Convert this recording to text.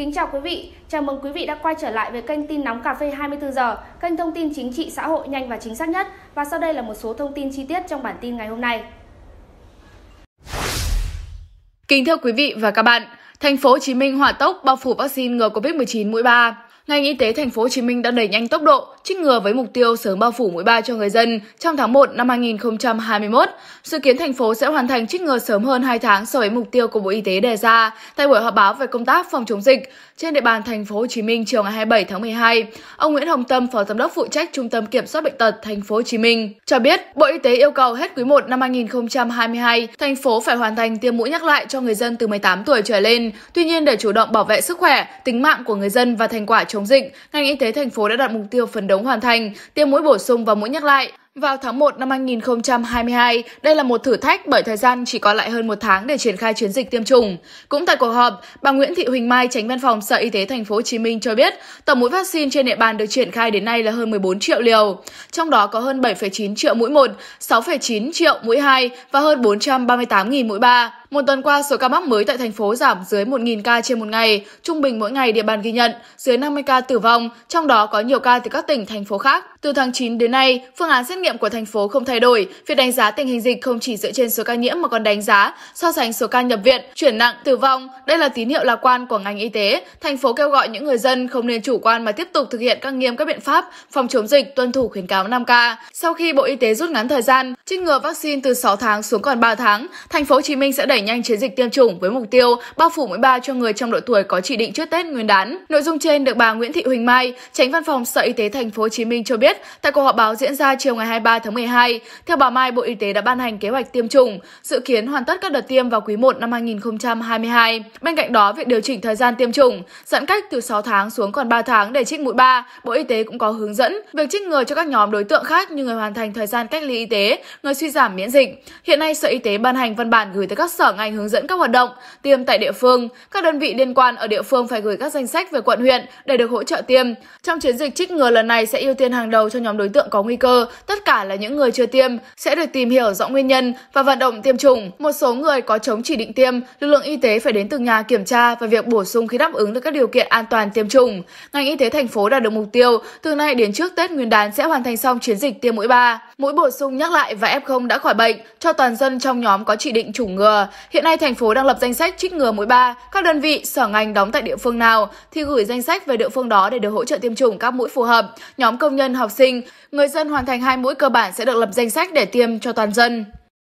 Kính chào quý vị, chào mừng quý vị đã quay trở lại với kênh tin nóng cà phê 24 giờ, kênh thông tin chính trị xã hội nhanh và chính xác nhất. Và sau đây là một số thông tin chi tiết trong bản tin ngày hôm nay. Kính thưa quý vị và các bạn, Thành phố Hồ Chí Minh hỏa tốc bao phủ vaccine ngừa COVID-19 mũi 3. Ngành y tế thành phố Hồ Chí Minh đã đẩy nhanh tốc độ trích ngừa với mục tiêu sớm bao phủ mũi 3 cho người dân trong tháng 1 năm 2021. Dự kiến thành phố sẽ hoàn thành trích ngừa sớm hơn 2 tháng so với mục tiêu của Bộ Y tế đề ra tại buổi họp báo về công tác phòng chống dịch trên địa bàn thành phố Hồ Chí Minh chiều ngày 27 tháng 12. Ông Nguyễn Hồng Tâm, Phó Giám đốc phụ trách Trung tâm Kiểm soát bệnh tật thành phố Hồ Chí Minh cho biết, Bộ Y tế yêu cầu hết quý 1 năm 2022, thành phố phải hoàn thành tiêm mũi nhắc lại cho người dân từ 18 tuổi trở lên Tuy nhiên để chủ động bảo vệ sức khỏe, tính mạng của người dân và thành quả chống dịch, ngành y tế thành phố đã đặt mục tiêu phấn đấu hoàn thành tiêm mũi bổ sung và mũi nhắc lại vào tháng 1 năm 2022, đây là một thử thách bởi thời gian chỉ còn lại hơn một tháng để triển khai chiến dịch tiêm chủng. Cũng tại cuộc họp, bà Nguyễn Thị Huỳnh Mai, tránh văn phòng Sở Y tế Thành phố Hồ Chí Minh cho biết, tổng mũi vaccine trên địa bàn được triển khai đến nay là hơn 14 triệu liều, trong đó có hơn 7,9 triệu mũi 1, 6,9 triệu mũi 2 và hơn 438.000 mũi 3. Một tuần qua, số ca mắc mới tại thành phố giảm dưới 1.000 ca trên một ngày, trung bình mỗi ngày địa bàn ghi nhận dưới 50 ca tử vong, trong đó có nhiều ca từ các tỉnh, thành phố khác. Từ tháng 9 đến nay, phương án xét nghiệm của thành phố không thay đổi. Việc đánh giá tình hình dịch không chỉ dựa trên số ca nhiễm mà còn đánh giá so sánh số ca nhập viện, chuyển nặng, tử vong. Đây là tín hiệu lạc quan của ngành y tế. Thành phố kêu gọi những người dân không nên chủ quan mà tiếp tục thực hiện các nghiêm các biện pháp phòng chống dịch, tuân thủ khuyến cáo 5K. Sau khi Bộ Y tế rút ngắn thời gian trích ngừa vaccine từ 6 tháng xuống còn 3 tháng, thành phố Hồ Chí Minh sẽ đẩy đẩy nhanh chiến dịch tiêm chủng với mục tiêu bao phủ mũi 3 cho người trong độ tuổi có chỉ định trước Tết Nguyên đán. Nội dung trên được bà Nguyễn Thị Huỳnh Mai, Tránh Văn phòng Sở Y tế Thành phố Hồ Chí Minh cho biết tại cuộc họp báo diễn ra chiều ngày 23 tháng 12. Theo bà Mai, Bộ Y tế đã ban hành kế hoạch tiêm chủng, dự kiến hoàn tất các đợt tiêm vào quý 1 năm 2022. Bên cạnh đó, việc điều chỉnh thời gian tiêm chủng, giãn cách từ 6 tháng xuống còn 3 tháng để trích mũi 3, Bộ Y tế cũng có hướng dẫn việc trích ngừa cho các nhóm đối tượng khác như người hoàn thành thời gian cách ly y tế, người suy giảm miễn dịch. Hiện nay, Sở Y tế ban hành văn bản gửi tới các sở ngành hướng dẫn các hoạt động tiêm tại địa phương. Các đơn vị liên quan ở địa phương phải gửi các danh sách về quận huyện để được hỗ trợ tiêm. Trong chiến dịch trích ngừa lần này sẽ ưu tiên hàng đầu cho nhóm đối tượng có nguy cơ, tất cả là những người chưa tiêm sẽ được tìm hiểu rõ nguyên nhân và vận động tiêm chủng. Một số người có chống chỉ định tiêm, lực lượng y tế phải đến từng nhà kiểm tra và việc bổ sung khi đáp ứng được các điều kiện an toàn tiêm chủng. Ngành y tế thành phố đạt được mục tiêu từ nay đến trước Tết Nguyên đán sẽ hoàn thành xong chiến dịch tiêm mũi 3 mũi bổ sung nhắc lại và F0 đã khỏi bệnh cho toàn dân trong nhóm có chỉ định chủng ngừa. Hiện nay thành phố đang lập danh sách trích ngừa mũi 3, các đơn vị, sở ngành đóng tại địa phương nào thì gửi danh sách về địa phương đó để được hỗ trợ tiêm chủng các mũi phù hợp. Nhóm công nhân, học sinh, người dân hoàn thành hai mũi cơ bản sẽ được lập danh sách để tiêm cho toàn dân.